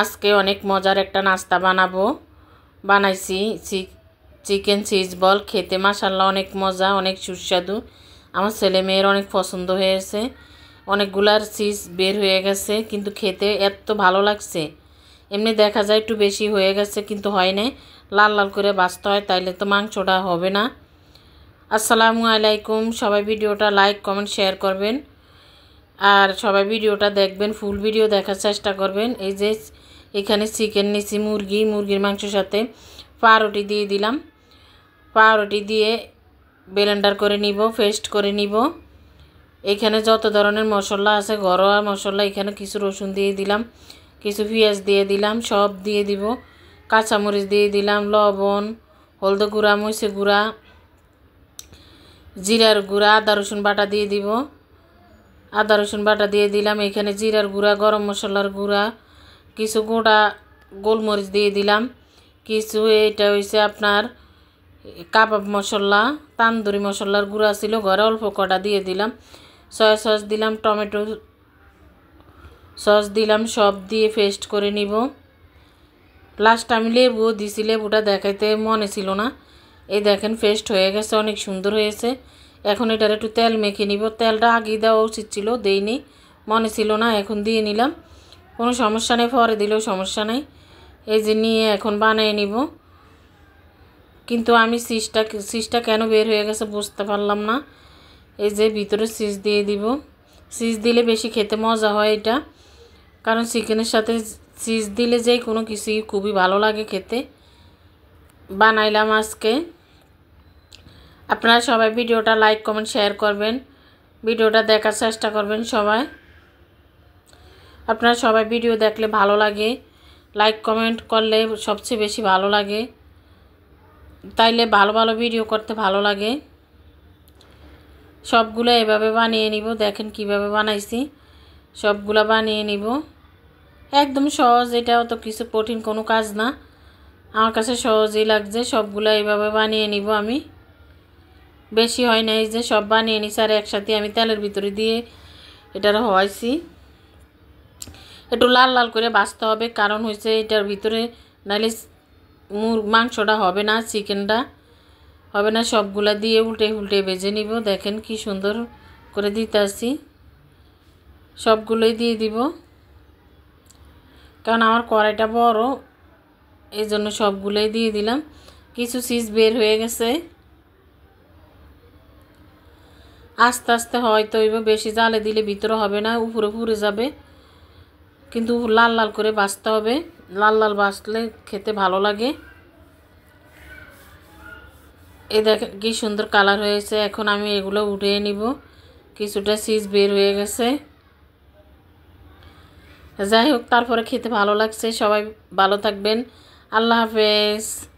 আজকে অনেক মজার একটা নাস্তা বানাবো বানাইছি চিকেন চিজ বল খেতে মাসাল্লাহ অনেক মজা অনেক সুস্বাদু আমার ছেলে মেয়ের অনেক পছন্দ হয়েছে অনেকগুলার চিজ বের হয়ে গেছে কিন্তু খেতে এত ভালো লাগছে এমনি দেখা যায় একটু বেশি হয়ে গেছে কিন্তু হয় না লাল লাল করে বাঁচতে হয় তাইলে তো মাংসটা হবে না আসসালামু আলাইকুম সবাই ভিডিওটা লাইক কমেন্ট শেয়ার করবেন আর সবাই ভিডিওটা দেখবেন ফুল ভিডিও দেখার চেষ্টা করবেন এই যে এখানে চিকেন নিছি মুরগি মুরগির মাংসের সাথে পাউরুটি দিয়ে দিলাম পাউরুটি দিয়ে ব্লেন্ডার করে নিব ফেস্ট করে নিব এখানে যত ধরনের মশলা আছে ঘরোয়া মশলা এখানে কিছু রসুন দিয়ে দিলাম কিছু পেঁয়াজ দিয়ে দিলাম সব দিয়ে দিব কাঁচামরিচ দিয়ে দিলাম লবণ হলদে গুঁড়া মরিচে গুঁড়া জিরার গুঁড়া আদা রসুন বাটা দিয়ে দিব আদা রসুন বাটা দিয়ে দিলাম এখানে জিরার গুঁড়া গরম মশলার গুঁড়া কিছু গোড়া গোলমরিচ দিয়ে দিলাম কিছু এটা হয়েছে আপনার কাবাব মশলা তান্দুরি মশলার গুঁড়া ছিল ঘরে অল্প কটা দিয়ে দিলাম সয়া সস দিলাম টমেটো সস দিলাম সব দিয়ে পেস্ট করে নিব লাস্ট আমি লেবু দিছি লেবুটা দেখাইতে মনে ছিল না এই দেখেন ফেস্ট হয়ে গেছে অনেক সুন্দর হয়েছে এখন এটার একটু তেল মেখে নিব তেলটা আগে দেওয়া উচিত ছিল দেইনি মনে ছিল না এখন দিয়ে নিলাম কোনো সমস্যা নেই পরে দিলেও সমস্যা নেই এই যে নিয়ে এখন বানিয়ে নিব কিন্তু আমি সিজটা সিজটা কেন বের হয়ে গেছে বুঝতে পারলাম না এই যে ভিতরে সিজ দিয়ে দিব সিজ দিলে বেশি খেতে মজা হয় এটা কারণ চিকেনের সাথে সিজ দিলে যে কোনো কিছুই খুবই ভালো লাগে খেতে বানাইলাম আজকে আপনারা সবাই ভিডিওটা লাইক কমেন্ট শেয়ার করবেন ভিডিওটা দেখার চেষ্টা করবেন সবাই আপনারা সবাই ভিডিও দেখলে ভালো লাগে লাইক কমেন্ট করলে সবচেয়ে বেশি ভালো লাগে তাইলে ভালো ভালো ভিডিও করতে ভালো লাগে সবগুলো এভাবে বানিয়ে নিব দেখেন কিভাবে বানাইছি সবগুলো বানিয়ে নিব একদম সহজ এটাও তো কিছু কঠিন কোনো কাজ না আমার কাছে সহজই লাগছে সবগুলো এইভাবে বানিয়ে নিব আমি বেশি হয় নাই যে সব বানিয়ে নিছি আর একসাথে আমি তেলের ভিতরে দিয়ে এটার হওয়াইছি একটু লাল লাল করে বাঁচতে হবে কারণ হয়েছে এটার ভিতরে নাহলে মুর মাংসটা হবে না চিকেনটা হবে না সবগুলা দিয়ে উল্টে উল্টে বেজে নিব দেখেন কি সুন্দর করে দিতে আসি সবগুলোই দিয়ে দিব কারণ আমার কড়াইটা বড় এই জন্য সবগুলোই দিয়ে দিলাম কিছু সিজ বের হয়ে গেছে আস্তে আস্তে হয়তো বেশি জালে দিলে ভিতরে হবে না উপরে পুরে যাবে কিন্তু লাল লাল করে বাঁচতে হবে লাল লাল বাঁচলে খেতে ভালো লাগে এ দেখেন কি সুন্দর কালার হয়েছে এখন আমি এগুলো উঠিয়ে নিব কিছুটা সিজ বের হয়ে গেছে যাই হোক তারপরে খেতে ভালো লাগছে সবাই ভালো থাকবেন আল্লাহ হাফেজ